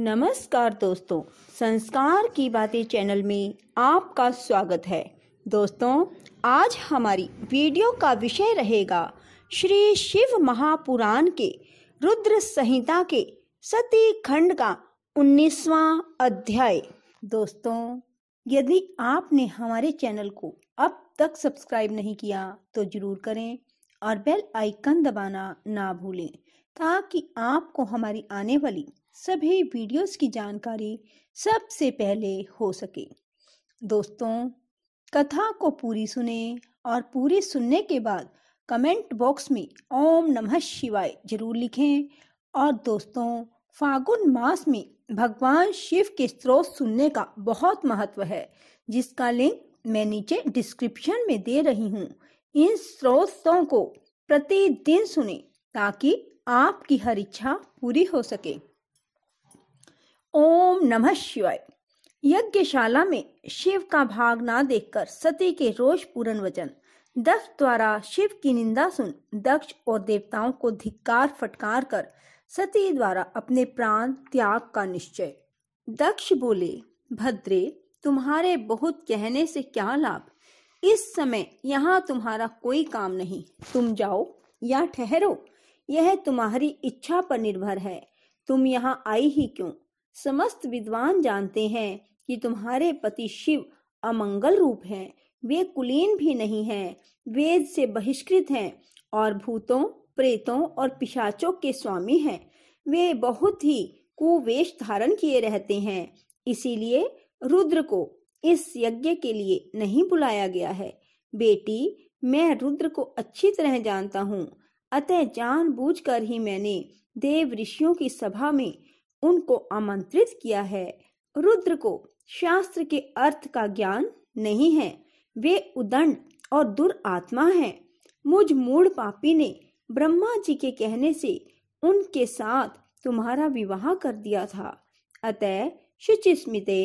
नमस्कार दोस्तों संस्कार की बातें चैनल में आपका स्वागत है दोस्तों आज हमारी वीडियो का विषय रहेगा श्री शिव महापुराण के रुद्र संहिता के सती खंड का उन्नीसवा अध्याय दोस्तों यदि आपने हमारे चैनल को अब तक सब्सक्राइब नहीं किया तो जरूर करें और बेल आइकन दबाना ना भूलें ताकि आपको हमारी आने वाली सभी वीडियोस की जानकारी सबसे पहले हो सके दोस्तों कथा को पूरी सुने और पूरी सुनने के बाद कमेंट बॉक्स में ओम नमः शिवाय जरूर लिखें और दोस्तों फागुन मास में भगवान शिव के स्त्रोत सुनने का बहुत महत्व है जिसका लिंक मैं नीचे डिस्क्रिप्शन में दे रही हूँ इन स्रोतों को प्रतिदिन सुने ताकि आपकी हर इच्छा पूरी हो सके ओम नमः शिवाय यज्ञशाला में शिव का भाग ना देखकर सती के रोष पूर्ण वचन दक्ष द्वारा शिव की निंदा सुन दक्ष और देवताओं को धिक्कार फटकार कर सती द्वारा अपने प्राण त्याग का निश्चय दक्ष बोले भद्रे तुम्हारे बहुत कहने से क्या लाभ इस समय यहाँ तुम्हारा कोई काम नहीं तुम जाओ या ठहरो यह तुम्हारी इच्छा पर निर्भर है तुम यहाँ आई ही क्यों समस्त विद्वान जानते हैं कि तुम्हारे पति शिव अमंगल रूप हैं वे कुलीन भी नहीं हैं वेद से बहिष्कृत हैं और भूतों प्रेतों और पिशाचों के स्वामी हैं वे बहुत ही कुवेश धारण किए रहते हैं इसीलिए रुद्र को इस यज्ञ के लिए नहीं बुलाया गया है बेटी मैं रुद्र को अच्छी तरह जानता हूँ अतः जानबूझकर ही मैंने देव ऋषियों की सभा में उनको आमंत्रित किया है रुद्र को शास्त्र के अर्थ का ज्ञान नहीं है वे उदंड और आत्मा है मुझ मूड पापी ने ब्रह्मा जी के कहने से उनके साथ तुम्हारा विवाह कर दिया था अतः शुचिस्मिते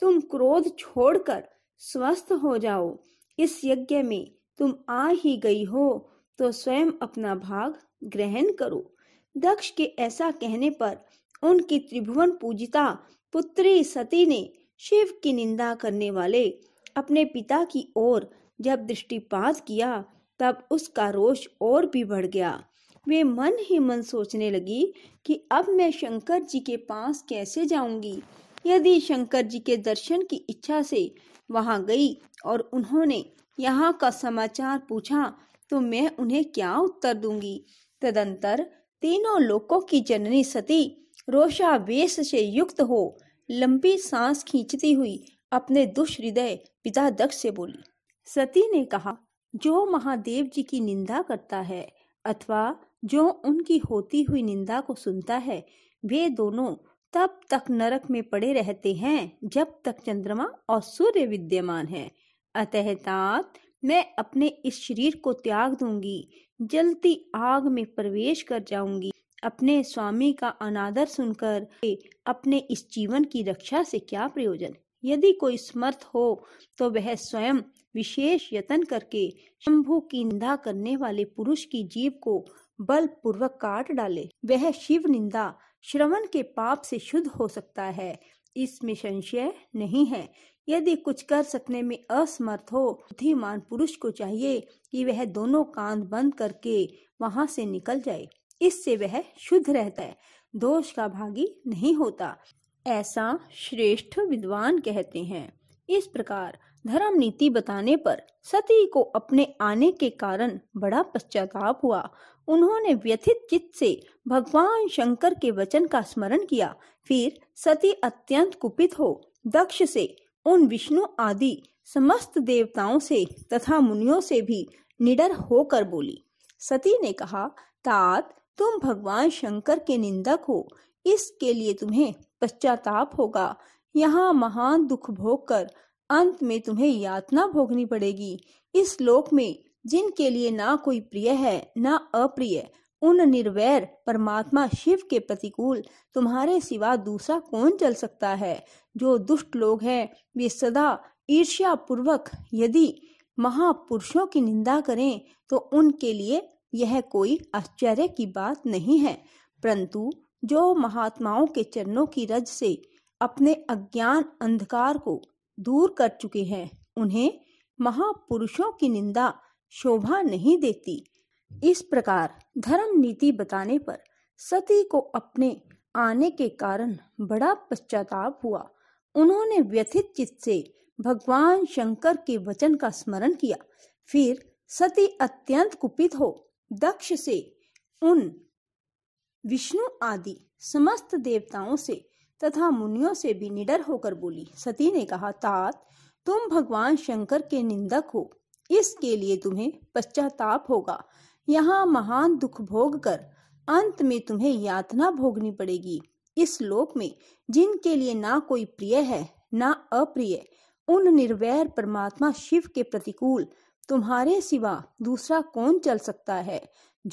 तुम क्रोध छोड़कर स्वस्थ हो जाओ इस यज्ञ में तुम आ ही गई हो तो स्वयं अपना भाग ग्रहण करो दक्ष के ऐसा कहने पर उनकी त्रिभुवन पूजिता पुत्री सती ने शिव की निंदा करने वाले अपने पिता की ओर जब दृष्टिपात किया तब उसका रोष और भी बढ़ गया वे मन ही मन सोचने लगी कि अब मैं शंकर जी के पास कैसे जाऊंगी यदि शंकर जी के दर्शन की इच्छा से वहां गई और उन्होंने यहाँ का समाचार पूछा तो मैं उन्हें क्या उत्तर दूंगी तदंतर तीनों लोकों की जननी सती रोषावेश से युक्त हो लंबी सांस खींचती हुई अपने हृदय पिता दक्ष से बोली सती ने कहा जो महादेव जी की निंदा करता है अथवा जो उनकी होती हुई निंदा को सुनता है वे दोनों तब तक नरक में पड़े रहते हैं जब तक चंद्रमा और सूर्य विद्यमान है अतः तात मैं अपने इस शरीर को त्याग दूंगी जलती आग में प्रवेश कर जाऊंगी अपने स्वामी का अनादर सुनकर अपने इस जीवन की रक्षा से क्या प्रयोजन यदि कोई समर्थ हो तो वह स्वयं विशेष यत्न करके शंभु की निंदा करने वाले पुरुष की जीव को बलपूर्वक काट डाले वह शिव निंदा श्रवण के पाप से शुद्ध हो सकता है इसमें संशय नहीं है यदि कुछ कर सकने में असमर्थ हो बुद्धिमान पुरुष को चाहिए कि वह दोनों कान बंद करके वहां से निकल जाए इससे वह शुद्ध रहता है दोष का भागी नहीं होता ऐसा श्रेष्ठ विद्वान कहते हैं इस प्रकार धर्म नीति बताने पर सती को अपने आने के कारण बड़ा पश्चाताप हुआ उन्होंने व्यथित चित्त से भगवान शंकर के वचन का स्मरण किया फिर सती अत्यंत कुपित हो दक्ष से उन विष्णु आदि समस्त देवताओं से तथा मुनियों से भी निडर होकर बोली सती ने कहा तात तुम भगवान शंकर के निंदक हो इसके लिए तुम्हें पश्चाताप होगा यहाँ महान दुख भोग कर अंत में तुम्हें यातना भोगनी पड़ेगी इस लोक में जिनके लिए ना कोई प्रिय है ना अप्रिय उन निर्वैर परमात्मा शिव के प्रतिकूल तुम्हारे सिवा दूसरा कौन चल सकता है जो दुष्ट लोग हैं वे सदा ईर्ष्या पूर्वक यदि महापुरुषों की निंदा करें तो उनके लिए यह कोई आश्चर्य की बात नहीं है परंतु जो महात्माओं के चरणों की रज से अपने अज्ञान अंधकार को दूर कर चुके हैं उन्हें महापुरुषों की निंदा शोभा नहीं देती इस प्रकार धर्म नीति बताने पर सती को अपने आने के कारण बड़ा पश्चाताप हुआ उन्होंने व्यथित चित्त से भगवान शंकर के वचन का स्मरण किया फिर सती अत्यंत कुपित हो दक्ष से उन विष्णु आदि समस्त देवताओं से तथा मुनियों से भी निडर होकर बोली सती ने कहा तात तुम भगवान शंकर के निंदक हो इसके लिए तुम्हें पश्चाताप होगा यहाँ महान दुख भोग कर अंत में तुम्हें यातना भोगनी पड़ेगी इस लोक में जिनके लिए ना कोई प्रिय है ना अप्रिय उन निर्वैर परमात्मा शिव के प्रतिकूल तुम्हारे सिवा दूसरा कौन चल सकता है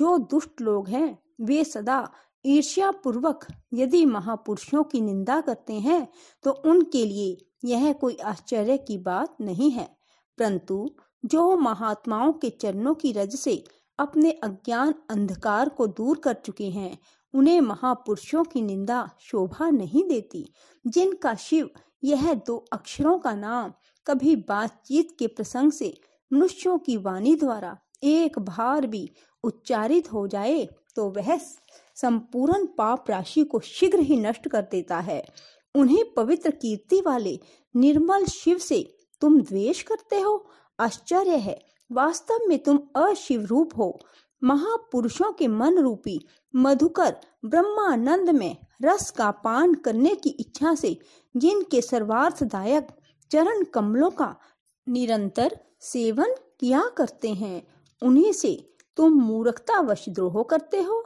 जो दुष्ट लोग हैं वे सदा ईर्ष्या पूर्वक यदि महापुरुषों की निंदा करते हैं तो उनके लिए यह कोई आश्चर्य की बात नहीं है परंतु जो महात्माओं के चरणों की रज से अपने अज्ञान अंधकार को दूर कर चुके हैं उन्हें महापुरुषों की निंदा शोभा नहीं देती जिनका शिव यह दो अक्षरों का नाम कभी बातचीत के प्रसंग से मनुष्यों की वाणी द्वारा एक बार भी उच्चारित हो जाए तो वह संपूर्ण पाप राशि को शीघ्र ही नष्ट कर देता है उन्हें पवित्र कीर्ति वाले निर्मल शिव से तुम द्वेष करते हो आश्चर्य है वास्तव में तुम अशिव रूप हो महापुरुषों के मन रूपी मधुकर ब्रह्मानंद में रस का पान करने की इच्छा से जिनके सर्वार्थदायक चरण कमलों का निरंतर सेवन किया करते हैं उन्हीं से तुम मूर्खतावश द्रोह करते हो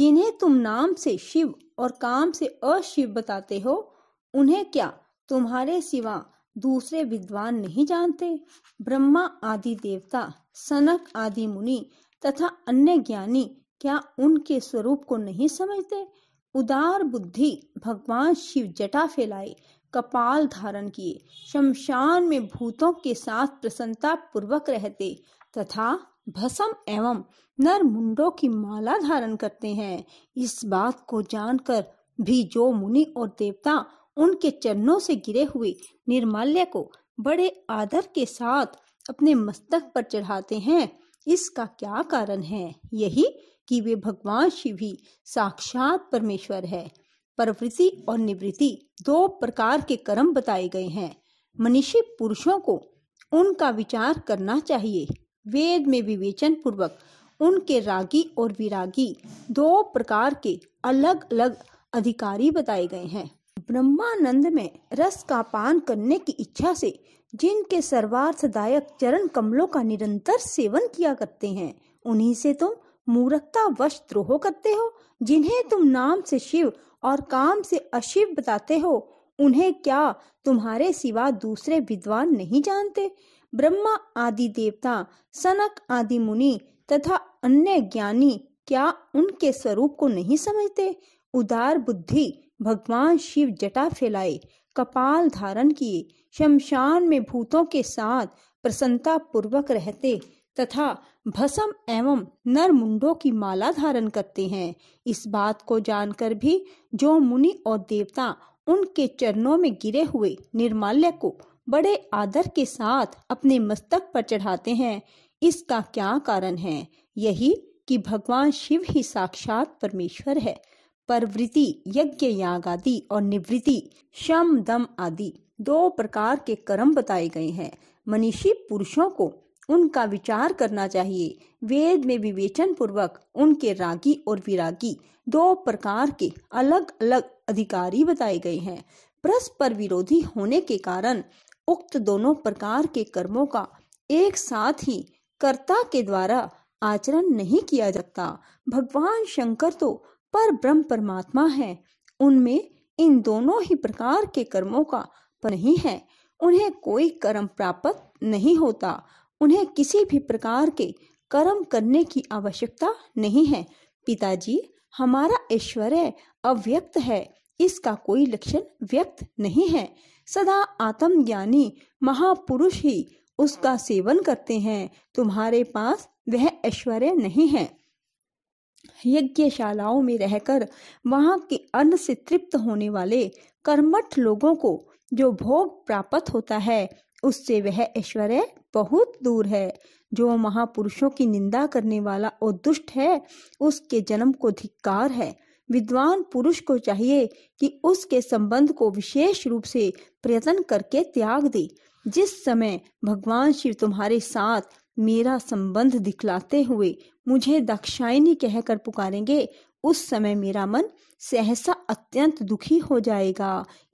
जिन्हें तुम नाम से शिव और काम से अशिव बताते हो उन्हें क्या तुम्हारे सिवा दूसरे विद्वान नहीं जानते ब्रह्मा आदि देवता सनक आदि मुनि तथा अन्य ज्ञानी क्या उनके स्वरूप को नहीं समझते उदार बुद्धि भगवान शिव जटा फैलाए कपाल धारण किए शमशान में भूतों के साथ प्रसन्नता पूर्वक रहते तथा भसम एवं नर मुंडों की माला धारण करते हैं इस बात को जानकर भी जो मुनि और देवता उनके चरणों से गिरे हुए निर्माल्य को बड़े आदर के साथ अपने मस्तक पर चढ़ाते हैं इसका क्या कारण है यही कि वे भगवान शिव ही साक्षात परमेश्वर है प्रवृत्ति और निवृत्ति दो प्रकार के कर्म बताए गए हैं मनीषी पुरुषों को उनका विचार करना चाहिए वेद में विवेचन पूर्वक उनके रागी और विरागी दो प्रकार के अलग अलग अधिकारी बताए गए हैं ब्रह्मानंद में रस का पान करने की इच्छा से जिनके सर्वार्थदायक चरण कमलों का निरंतर सेवन किया करते हैं उन्हीं से तुम वश द्रोह करते हो जिन्हें तुम नाम से शिव और काम से अशिव बताते हो उन्हें क्या तुम्हारे सिवा दूसरे विद्वान नहीं जानते ब्रह्मा आदि देवता सनक आदि मुनि तथा अन्य ज्ञानी क्या उनके स्वरूप को नहीं समझते उदार बुद्धि भगवान शिव जटा फैलाए कपाल धारण किए शमशान में भूतों के साथ प्रसन्नता पूर्वक रहते तथा भसम एवं नर मुंडों की माला धारण करते हैं इस बात को जानकर भी जो मुनि और देवता उनके चरणों में गिरे हुए निर्माल्य को बड़े आदर के साथ अपने मस्तक पर चढ़ाते हैं इसका क्या कारण है यही कि भगवान शिव ही साक्षात परमेश्वर है प्रवृत्ति यज्ञ याग आदि और निवृत्ति शम दम आदि दो प्रकार के कर्म बताए गए हैं मनीषी पुरुषों को उनका विचार करना चाहिए वेद में विवेचन पूर्वक उनके रागी और विरागी दो प्रकार के अलग अलग अधिकारी बताए गए हैं परस्पर विरोधी होने के कारण उक्त दोनों प्रकार के कर्मों का एक साथ ही कर्ता के द्वारा आचरण नहीं किया जाता भगवान शंकर तो पर ब्रह्म परमात्मा है उनमें इन दोनों ही प्रकार के कर्मों का नहीं है उन्हें कोई कर्म प्राप्त नहीं होता उन्हें किसी भी प्रकार के कर्म करने की आवश्यकता नहीं है पिताजी हमारा ऐश्वर्य अव्यक्त है इसका कोई लक्षण व्यक्त नहीं है सदा आत्मज्ञानी महापुरुष ही उसका सेवन करते हैं तुम्हारे पास वह ऐश्वर्य नहीं है यज्ञशालाओं में रहकर वहां के अन्न से तृप्त होने वाले कर्मठ लोगों को जो भोग प्राप्त होता है उससे वह ऐश्वर्य बहुत दूर है जो महापुरुषों की निंदा करने वाला और दुष्ट है उसके जन्म को धिक्कार है विद्वान पुरुष को चाहिए कि उसके संबंध को विशेष रूप से प्रयत्न करके त्याग दे जिस समय भगवान शिव तुम्हारे साथ मेरा संबंध दिखलाते हुए मुझे दक्षायणी कहकर पुकारेंगे उस समय मेरा मन सहसा अत्यंत दुखी हो जाएगा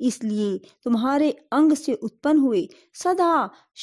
इसलिए तुम्हारे अंग से उत्पन्न हुए सदा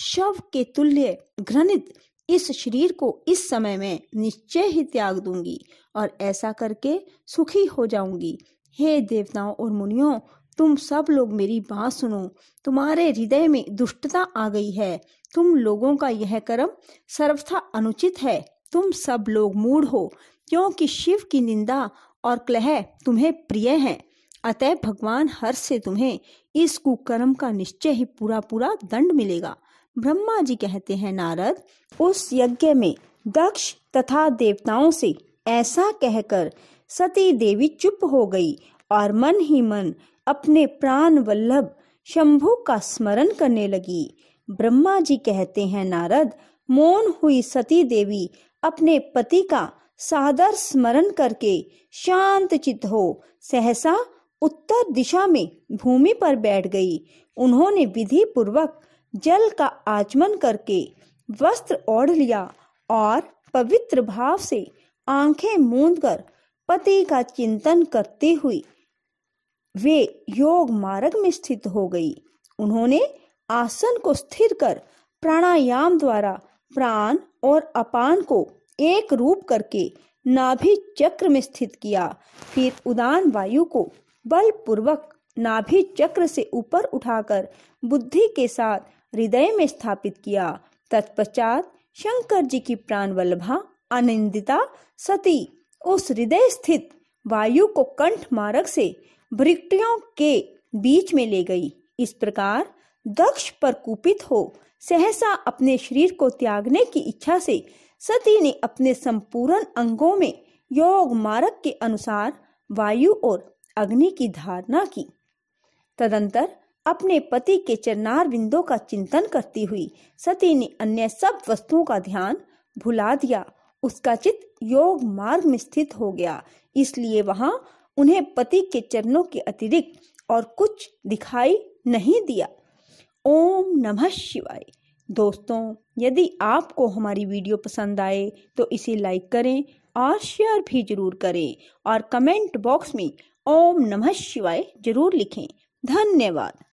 शव के तुल्य घृणित इस शरीर को इस समय में निश्चय ही त्याग दूंगी और ऐसा करके सुखी हो जाऊंगी हे देवताओं और मुनियों तुम सब लोग मेरी बात सुनो तुम्हारे हृदय में दुष्टता आ गई है तुम लोगों का यह कर्म सर्वथा अनुचित है तुम सब लोग मूड हो क्योंकि शिव की निंदा और क्लह तुम्हें प्रिय है अतः भगवान हर से तुम्हें इस कुकर्म का निश्चय ही पूरा पूरा दंड मिलेगा ब्रह्मा जी कहते हैं नारद उस यज्ञ में दक्ष तथा देवताओं से ऐसा कहकर सती देवी चुप हो गई और मन ही मन अपने प्राण वल्लभ शंभु का स्मरण करने लगी ब्रह्मा जी कहते हैं नारद मौन हुई सती देवी अपने पति का सादर स्मरण करके शांत चित हो सहसा उत्तर दिशा में भूमि पर बैठ गई उन्होंने विधि पूर्वक जल का आचमन करके वस्त्र ओढ़ लिया और पवित्र भाव से आंखें मूंद कर पति का चिंतन करती हुई वे योग मार्ग में स्थित हो गई उन्होंने आसन को स्थिर कर प्राणायाम द्वारा प्राण और अपान को एक रूप करके नाभि चक्र में स्थित किया फिर उदान वायु को बलपूर्वक नाभि चक्र से ऊपर उठाकर बुद्धि के साथ हृदय में स्थापित किया तत्पश्चात शंकर जी की प्राण वल्लभा आनंदिता सती उस हृदय स्थित वायु को कंठ मार्ग से भ्रिक्टियों के बीच में ले गई इस प्रकार दक्ष पर कुपित हो सहसा अपने शरीर को त्यागने की इच्छा से सती ने अपने संपूर्ण अंगों में योग मार्ग के अनुसार वायु और अग्नि की धारणा की तदंतर अपने पति के चरणार बिंदों का चिंतन करती हुई सती ने अन्य सब वस्तुओं का ध्यान भुला दिया उसका चित योग मार्ग में स्थित हो गया इसलिए वहां उन्हें पति के चरणों के अतिरिक्त और कुछ दिखाई नहीं दिया ओम नमः शिवाय दोस्तों यदि आपको हमारी वीडियो पसंद आए तो इसे लाइक करें और शेयर भी जरूर करें और कमेंट बॉक्स में ओम नमः शिवाय जरूर लिखें धन्यवाद